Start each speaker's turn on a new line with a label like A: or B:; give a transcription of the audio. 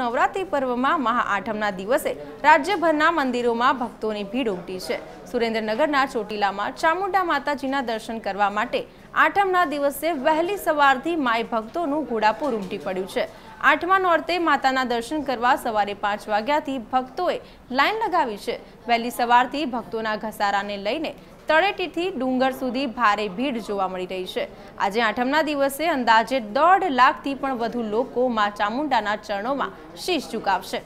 A: નવરાત્રી પર્વમાં મહાઆઠમના દિવસે રાજ્યભરના મંદિરોમાં ભક્તોની ભીડ ઉમટી છે સુરેન્દ્રનગરના ચોટીલામાં ચામુંડા માતાજીના દર્શન કરવા માટે આઠમના દિવસે વહેલી સવારથી માય ભક્તોનું ઘોડાપુર ઉમટી પડ્યું છે આઠમા નોરતે માતાના દર્શન કરવા સવારે પાંચ વાગ્યાથી ભક્તોએ લાઇન લગાવી છે વહેલી સવારથી ભક્તોના ઘસારાને લઈને તળેટીથી ડુંગર સુધી ભારે ભીડ જોવા મળી રહી છે આજે આઠમના દિવસે અંદાજે દોઢ લાખથી પણ વધુ લોકો મા ચામુંડાના ચરણોમાં શીશ ઝુકાવશે